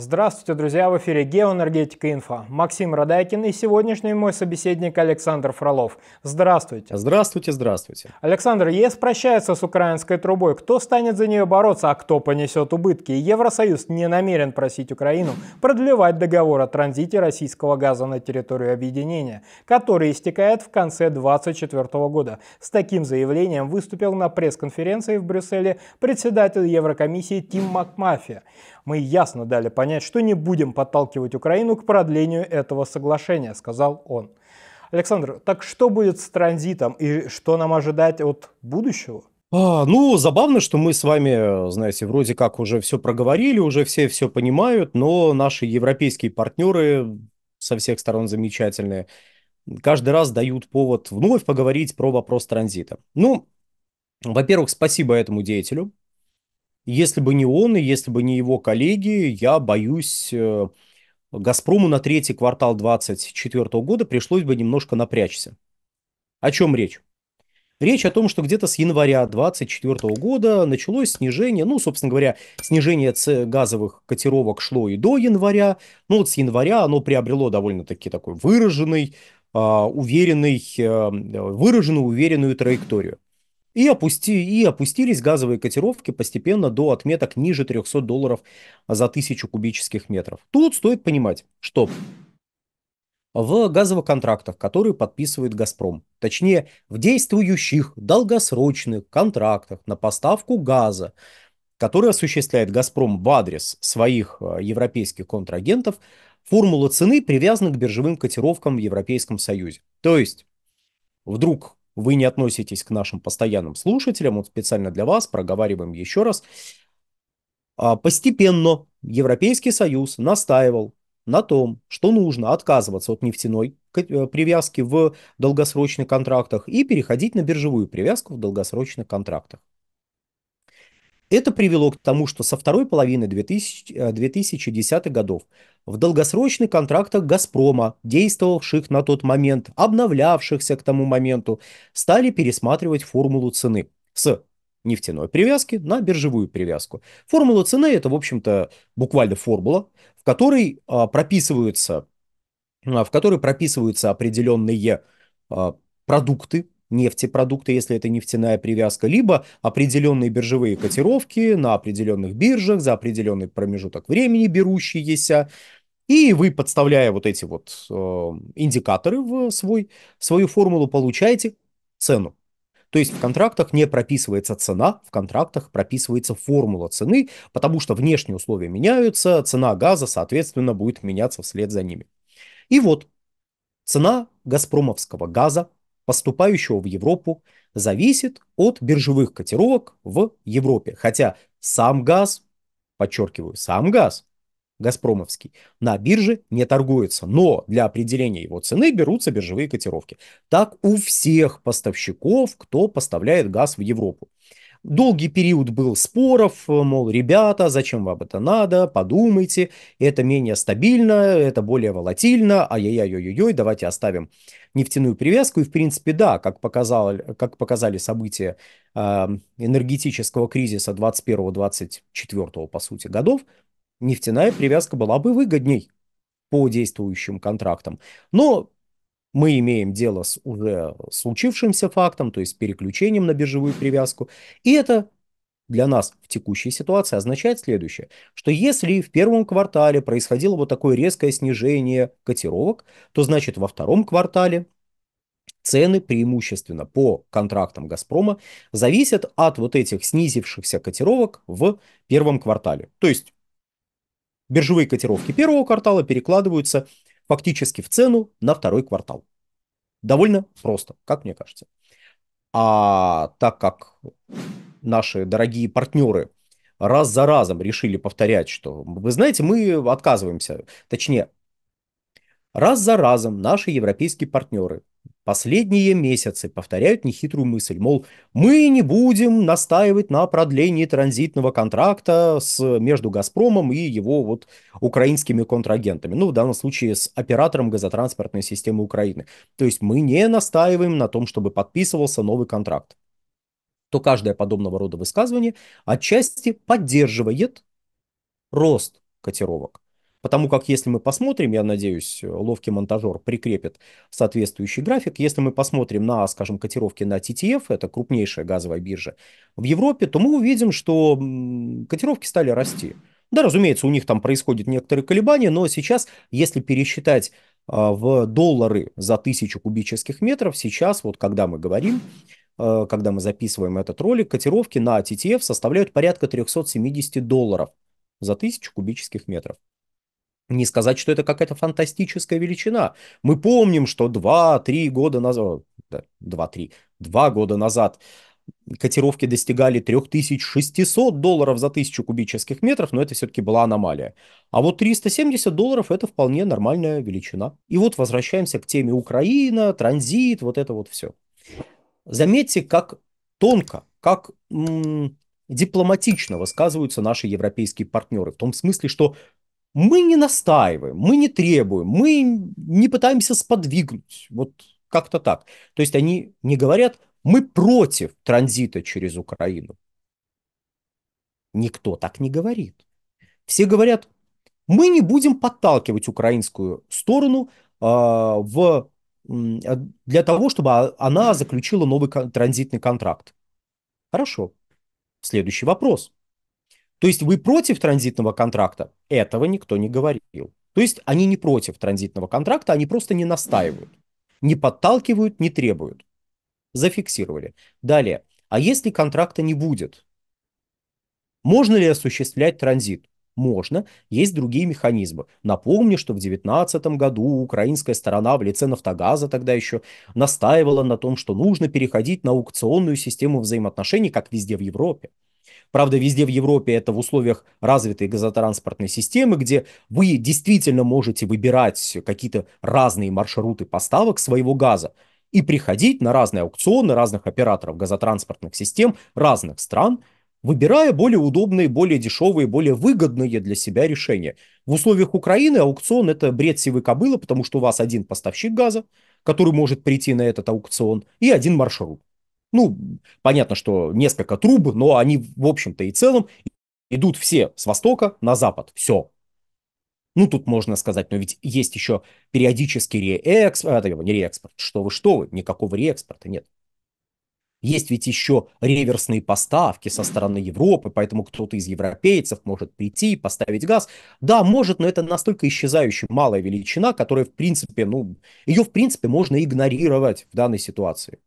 Здравствуйте, друзья! В эфире «Геоэнергетика Инфа. Максим Радайкин и сегодняшний мой собеседник Александр Фролов. Здравствуйте! Здравствуйте, здравствуйте! Александр, ЕС прощается с украинской трубой. Кто станет за нее бороться, а кто понесет убытки? Евросоюз не намерен просить Украину продлевать договор о транзите российского газа на территорию объединения, который истекает в конце 2024 года. С таким заявлением выступил на пресс-конференции в Брюсселе председатель Еврокомиссии Тим Макмафия. Мы ясно дали понять, что не будем подталкивать Украину к продлению этого соглашения, сказал он. Александр, так что будет с транзитом и что нам ожидать от будущего? А, ну, забавно, что мы с вами, знаете, вроде как уже все проговорили, уже все все понимают, но наши европейские партнеры со всех сторон замечательные. Каждый раз дают повод вновь поговорить про вопрос транзита. Ну, во-первых, спасибо этому деятелю, если бы не он, и если бы не его коллеги, я боюсь, э, «Газпрому» на третий квартал 2024 года пришлось бы немножко напрячься. О чем речь? Речь о том, что где-то с января 2024 года началось снижение, ну, собственно говоря, снижение газовых котировок шло и до января, но ну, вот с января оно приобрело довольно-таки такой выраженный, а, уверенный, э, выраженную, уверенную траекторию. И, опусти, и опустились газовые котировки постепенно до отметок ниже 300 долларов за тысячу кубических метров. Тут стоит понимать, что в газовых контрактах, которые подписывает «Газпром», точнее, в действующих долгосрочных контрактах на поставку газа, который осуществляет «Газпром» в адрес своих э, европейских контрагентов, формула цены привязана к биржевым котировкам в Европейском Союзе. То есть, вдруг вы не относитесь к нашим постоянным слушателям, вот специально для вас проговариваем еще раз. А, постепенно Европейский Союз настаивал на том, что нужно отказываться от нефтяной э, привязки в долгосрочных контрактах и переходить на биржевую привязку в долгосрочных контрактах. Это привело к тому, что со второй половины 2010-х э, годов в долгосрочных контрактах «Газпрома», действовавших на тот момент, обновлявшихся к тому моменту, стали пересматривать формулу цены с нефтяной привязки на биржевую привязку. Формула цены – это, в общем-то, буквально формула, в которой а, прописываются, а, в которой прописываются определенные а, продукты, нефтепродукты, если это нефтяная привязка, либо определенные биржевые котировки на определенных биржах за определенный промежуток времени берущиеся. И вы, подставляя вот эти вот э, индикаторы в свой, свою формулу, получаете цену. То есть в контрактах не прописывается цена, в контрактах прописывается формула цены, потому что внешние условия меняются, цена газа, соответственно, будет меняться вслед за ними. И вот цена газпромовского газа поступающего в Европу, зависит от биржевых котировок в Европе. Хотя сам газ, подчеркиваю, сам газ, Газпромовский, на бирже не торгуется, но для определения его цены берутся биржевые котировки. Так у всех поставщиков, кто поставляет газ в Европу. Долгий период был споров, мол, ребята, зачем вам это надо, подумайте, это менее стабильно, это более волатильно, ай-яй-яй-яй-яй, давайте оставим нефтяную привязку. И, в принципе, да, как, показал, как показали события эм, энергетического кризиса 21-24, по сути, годов, нефтяная привязка была бы выгодней по действующим контрактам. Но мы имеем дело с уже случившимся фактом, то есть переключением на биржевую привязку. И это для нас в текущей ситуации означает следующее, что если в первом квартале происходило вот такое резкое снижение котировок, то значит во втором квартале цены преимущественно по контрактам «Газпрома» зависят от вот этих снизившихся котировок в первом квартале. То есть биржевые котировки первого квартала перекладываются фактически в цену на второй квартал. Довольно просто, как мне кажется. А так как наши дорогие партнеры раз за разом решили повторять, что, вы знаете, мы отказываемся, точнее, раз за разом наши европейские партнеры Последние месяцы повторяют нехитрую мысль, мол, мы не будем настаивать на продлении транзитного контракта с, между «Газпромом» и его вот украинскими контрагентами. Ну, в данном случае с оператором газотранспортной системы Украины. То есть мы не настаиваем на том, чтобы подписывался новый контракт. То каждое подобного рода высказывание отчасти поддерживает рост котировок. Потому как если мы посмотрим, я надеюсь, ловкий монтажер прикрепит соответствующий график, если мы посмотрим на, скажем, котировки на TTF, это крупнейшая газовая биржа в Европе, то мы увидим, что котировки стали расти. Да, разумеется, у них там происходят некоторые колебания, но сейчас, если пересчитать а, в доллары за тысячу кубических метров, сейчас, вот когда мы говорим, э, когда мы записываем этот ролик, котировки на TTF составляют порядка 370 долларов за тысячу кубических метров. Не сказать, что это какая-то фантастическая величина. Мы помним, что 2-3 года назад, да, 2-3, 2 года назад котировки достигали 3600 долларов за 1000 кубических метров, но это все-таки была аномалия. А вот 370 долларов – это вполне нормальная величина. И вот возвращаемся к теме Украина, транзит, вот это вот все. Заметьте, как тонко, как дипломатично высказываются наши европейские партнеры. В том смысле, что мы не настаиваем, мы не требуем, мы не пытаемся сподвигнуть. Вот как-то так. То есть они не говорят, мы против транзита через Украину. Никто так не говорит. Все говорят, мы не будем подталкивать украинскую сторону э, в, а, для того, чтобы она заключила новый транзитный контракт. Хорошо. Следующий вопрос. То есть вы против транзитного контракта? Этого никто не говорил. То есть они не против транзитного контракта, они просто не настаивают, не подталкивают, не требуют. Зафиксировали. Далее. А если контракта не будет? Можно ли осуществлять транзит? Можно, есть другие механизмы. Напомню, что в 2019 году украинская сторона в лице «Нафтогаза» тогда еще настаивала на том, что нужно переходить на аукционную систему взаимоотношений, как везде в Европе. Правда, везде в Европе это в условиях развитой газотранспортной системы, где вы действительно можете выбирать какие-то разные маршруты поставок своего газа и приходить на разные аукционы разных операторов газотранспортных систем разных стран, выбирая более удобные, более дешевые, более выгодные для себя решения. В условиях Украины аукцион – это бред сивы кобылы, потому что у вас один поставщик газа, который может прийти на этот аукцион, и один маршрут. Ну, понятно, что несколько труб, но они, в общем-то и целом, идут все с востока на запад. Все. Ну, тут можно сказать, но ведь есть еще периодический реэкспорт, а, не реэкспорт, что вы, что вы, никакого реэкспорта нет. Есть ведь еще реверсные поставки со стороны Европы, поэтому кто-то из европейцев может прийти, и поставить газ. Да, может, но это настолько исчезающая малая величина, которая, в принципе, ну, ее, в принципе, можно игнорировать в данной ситуации.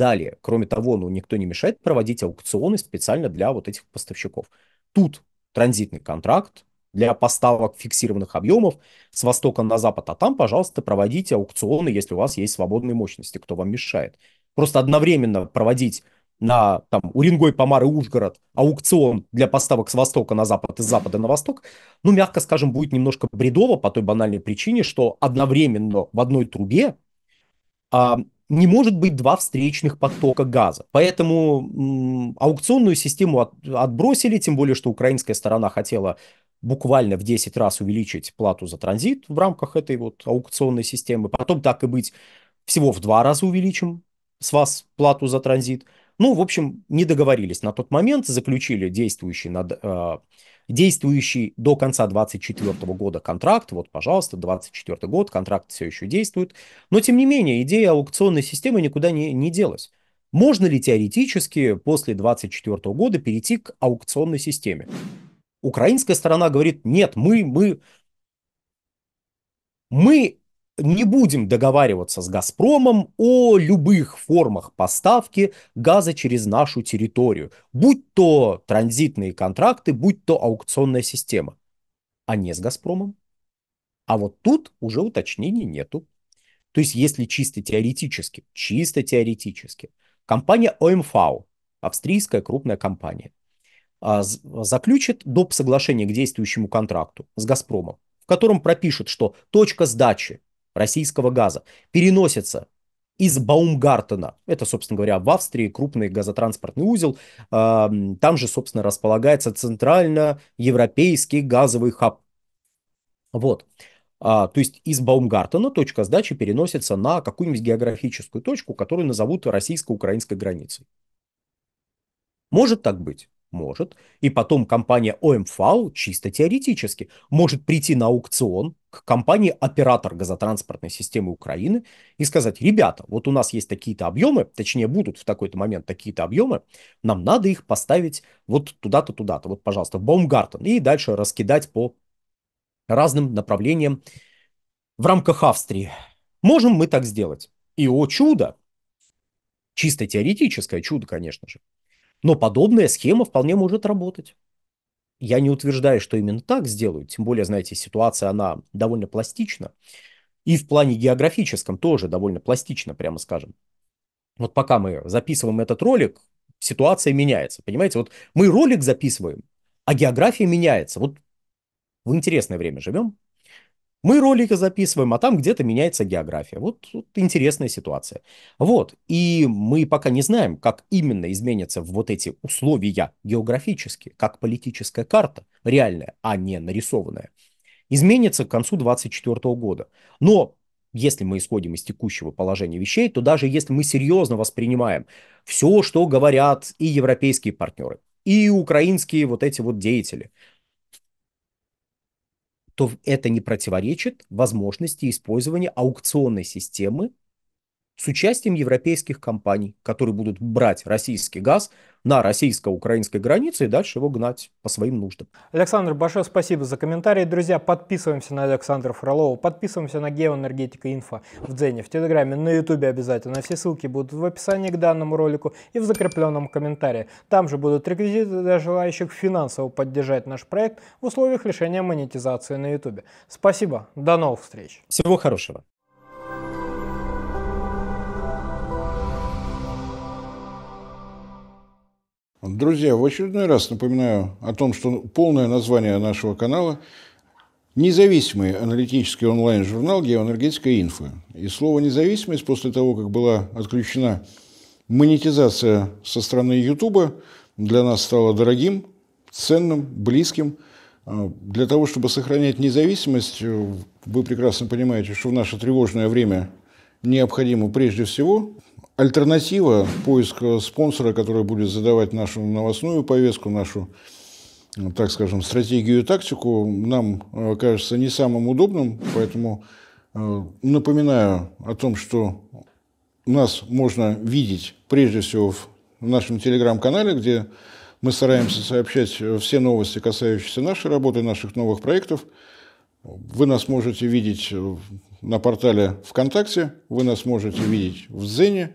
Далее, кроме того, ну, никто не мешает проводить аукционы специально для вот этих поставщиков. Тут транзитный контракт для поставок фиксированных объемов с востока на запад, а там, пожалуйста, проводите аукционы, если у вас есть свободные мощности, кто вам мешает. Просто одновременно проводить на там, Уренгой, Помар и Ужгород аукцион для поставок с востока на запад и с запада на восток, ну, мягко скажем, будет немножко бредово по той банальной причине, что одновременно в одной трубе а, не может быть два встречных потока газа. Поэтому аукционную систему от, отбросили, тем более, что украинская сторона хотела буквально в 10 раз увеличить плату за транзит в рамках этой вот аукционной системы. Потом, так и быть, всего в два раза увеличим с вас плату за транзит. Ну, в общем, не договорились на тот момент, заключили действующий над, э, действующий до конца 2024 года контракт, вот, пожалуйста, 2024 год, контракт все еще действует. Но, тем не менее, идея аукционной системы никуда не, не делась. Можно ли теоретически после 2024 года перейти к аукционной системе? Украинская сторона говорит, нет, мы, мы, мы не будем договариваться с «Газпромом» о любых формах поставки газа через нашу территорию, будь то транзитные контракты, будь то аукционная система, а не с «Газпромом». А вот тут уже уточнений нету. То есть если чисто теоретически, чисто теоретически, компания ОМФАУ, австрийская крупная компания, а, заключит доп. соглашение к действующему контракту с «Газпромом», в котором пропишет, что точка сдачи российского газа переносится из Баумгартена. Это, собственно говоря, в Австрии крупный газотранспортный узел. Там же, собственно, располагается центрально-европейский газовый хаб. Вот. А, то есть из Баумгартена точка сдачи переносится на какую-нибудь географическую точку, которую назовут российско-украинской границей. Может так быть? Может. И потом компания ОМФАУ, чисто теоретически, может прийти на аукцион к компании-оператор газотранспортной системы Украины и сказать, ребята, вот у нас есть такие-то объемы, точнее будут в такой-то момент такие-то объемы, нам надо их поставить вот туда-то, туда-то, вот, пожалуйста, в Baumgarten, и дальше раскидать по разным направлениям в рамках Австрии. Можем мы так сделать. И, о чудо, чисто теоретическое чудо, конечно же, но подобная схема вполне может работать. Я не утверждаю, что именно так сделают, тем более, знаете, ситуация, она довольно пластична. И в плане географическом тоже довольно пластично, прямо скажем. Вот пока мы записываем этот ролик, ситуация меняется, понимаете? Вот мы ролик записываем, а география меняется. Вот в интересное время живем, мы ролики записываем, а там где-то меняется география. Вот, вот интересная ситуация. Вот. И мы пока не знаем, как именно изменятся вот эти условия географические, как политическая карта реальная, а не нарисованная, изменится к концу 2024 года. Но если мы исходим из текущего положения вещей, то даже если мы серьезно воспринимаем все, что говорят и европейские партнеры, и украинские вот эти вот деятели, то это не противоречит возможности использования аукционной системы с участием европейских компаний, которые будут брать российский газ на российско-украинской границе и дальше его гнать по своим нуждам. Александр, большое спасибо за комментарии. Друзья, подписываемся на Александра Фролова, подписываемся на Геоэнергетика Инфо в Дзене, в Телеграме, на Ютубе обязательно. Все ссылки будут в описании к данному ролику и в закрепленном комментарии. Там же будут реквизиты для желающих финансово поддержать наш проект в условиях лишения монетизации на Ютубе. Спасибо, до новых встреч. Всего хорошего. Друзья, в очередной раз напоминаю о том, что полное название нашего канала – независимый аналитический онлайн-журнал «Геоэнергетика инфо». И слово «независимость» после того, как была отключена монетизация со стороны Ютуба, для нас стало дорогим, ценным, близким. А, для того, чтобы сохранять независимость, э, вы прекрасно понимаете, что в наше тревожное время необходимо прежде всего альтернатива, поиск э, спонсора, который будет задавать нашу новостную повестку, нашу, э, так скажем, стратегию и тактику, нам э, кажется не самым удобным, поэтому напоминаю о том, что нас можно видеть прежде всего в нашем телеграм-канале, где мы стараемся сообщать все новости, касающиеся нашей работы, наших новых проектов. Вы нас можете видеть на портале ВКонтакте, вы нас можете видеть в Зене.